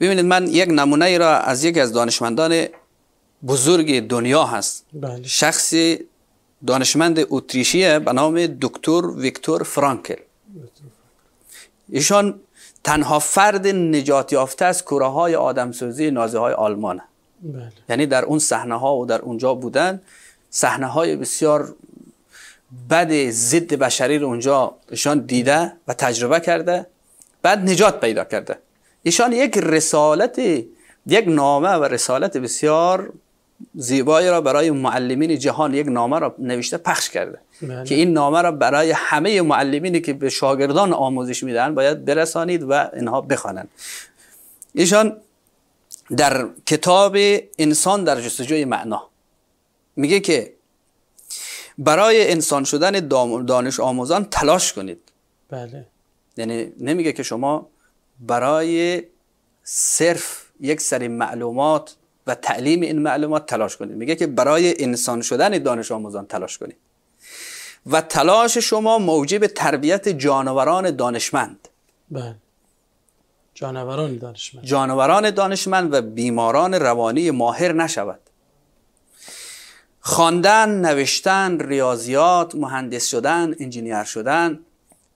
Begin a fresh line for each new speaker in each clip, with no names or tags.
ببینید من یک نمونه ای را از یکی از دانشمندان بزرگ دنیا هست بله. شخصی دانشمند اتریشی به نام دکتر ویکتور فرانکل ایشان تنها فرد نجات یافته از کره های سوزی نازی های آلمان بله. یعنی در اون صحنه ها و در اونجا بودن صحنه های بسیار بد ضد بشری رو اونجا ایشان دیده و تجربه کرده بعد نجات پیدا کرده ایشان یک رسالت یک نامه و رسالت بسیار زیبایی را برای معلمین جهان یک نامه را نوشته پخش کرده بله. که این نامه را برای همه معلمینی که به شاگردان آموزش میدن باید برسانید و اینها بخوانند ایشان در کتاب انسان در جستجوی معنا میگه که برای انسان شدن دانش آموزان تلاش کنید بله یعنی نمیگه که شما برای صرف یک سری معلومات و تعلیم این معلومات تلاش کنید میگه که برای انسان شدن دانش آموزان تلاش کنید و تلاش شما موجب تربیت جانوران دانشمند بله جانوران دانشمند جانوران دانشمند و بیماران روانی ماهر نشود خواندن نوشتن ریاضیات مهندس شدن انجینیر شدن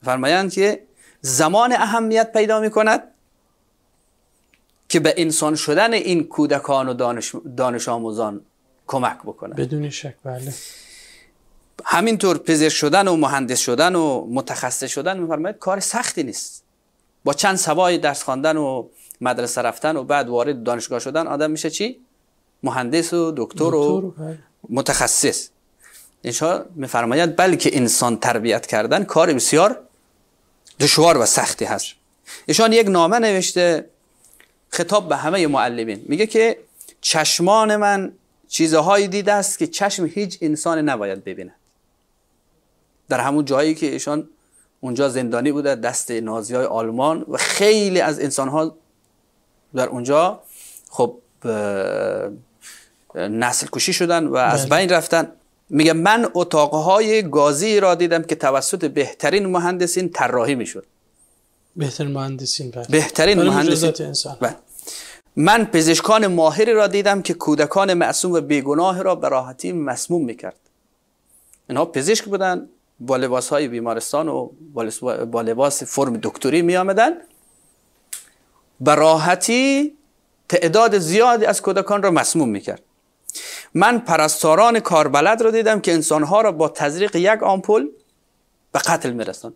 فرمایند که زمان اهمیت پیدا می کند که به انسان شدن این کودکان و دانش, آموزان کمک بکنه بدون شک بله همینطور پزشک شدن و مهندس شدن و متخصص شدن میفرماید کار سختی نیست با چند سوای درس خواندن و مدرسه رفتن و بعد وارد دانشگاه شدن آدم میشه چی مهندس و دکتر و بله. متخصص انشاء میفرماید بلکه انسان تربیت کردن کار بسیار دشوار و سختی هست ایشان یک نامه نوشته خطاب به همه معلمین میگه که چشمان من چیزهایی دیده است که چشم هیچ انسان نباید ببیند در همون جایی که ایشان اونجا زندانی بوده دست نازی های آلمان و خیلی از انسان ها در اونجا خب نسل کشی شدن و از بله. بین رفتن میگه من اتاقهای گازی را دیدم که توسط بهترین مهندسین طراحی میشد بهترین مهندسین بله. بهترین مهندسین انسان بله. من پزشکان ماهری را دیدم که کودکان معصوم و بیگناه را به راحتی مسموم میکرد اینها پزشک بودن با لباس های بیمارستان و با لباس فرم دکتری می آمدن به تعداد زیادی از کودکان را مسموم میکرد من پرستاران کاربلد رو دیدم که انسانها را با تزریق یک آمپول به قتل میرسند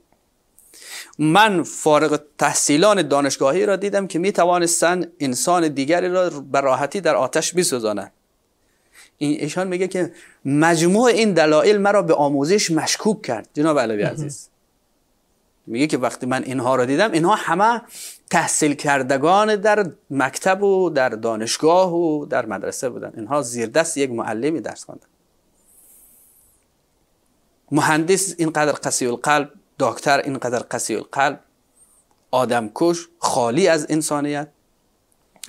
من فارغ تحصیلان دانشگاهی را دیدم که می انسان دیگری را به راحتی در آتش بسوزانند این ایشان میگه که مجموع این دلایل مرا به آموزش مشکوک کرد جناب علوی عزیز میگه که وقتی من اینها را دیدم اینها همه تحصیل کردگان در مکتب و در دانشگاه و در مدرسه بودن اینها زیر دست یک معلمی درس خواندن مهندس اینقدر قسی القلب دکتر اینقدر قسی القلب کش خالی از انسانیت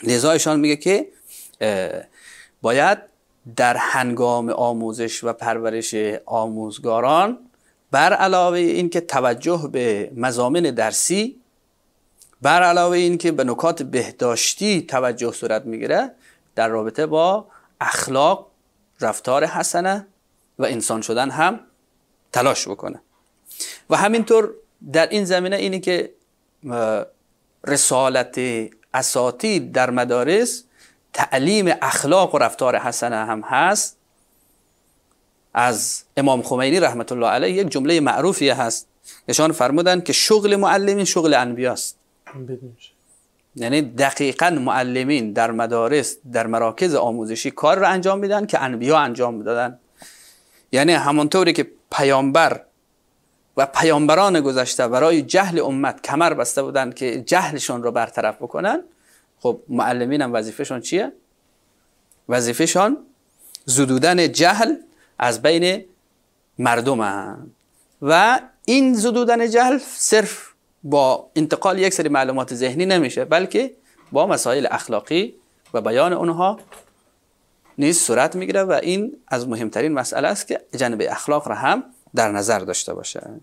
لذا میگه که باید در هنگام آموزش و پرورش آموزگاران بر علاوه اینکه توجه به مزامن درسی بر علاوه این که به نکات بهداشتی توجه صورت میگیره در رابطه با اخلاق رفتار حسنه و انسان شدن هم تلاش بکنه و همینطور در این زمینه اینی که رسالت اساتی در مدارس تعلیم اخلاق و رفتار حسنه هم هست از امام خمینی رحمت الله علیه یک جمله معروفی هست نشان فرمودن که شغل معلمین شغل انبیاست یعنی دقیقا معلمین در مدارس در مراکز آموزشی کار را انجام میدن که انبیا انجام میدادن یعنی همانطوری که پیامبر و پیامبران گذشته برای جهل امت کمر بسته بودند که جهلشون رو برطرف بکنن خب معلمین هم وظیفهشون چیه؟ وظیفهشان زدودن جهل از بین مردم هم. و این زدودن جهل صرف با انتقال یک سری معلومات ذهنی نمیشه بلکه با مسائل اخلاقی و بیان اونها نیز صورت میگیره و این از مهمترین مسئله است که جنبه اخلاق را هم در نظر داشته باشه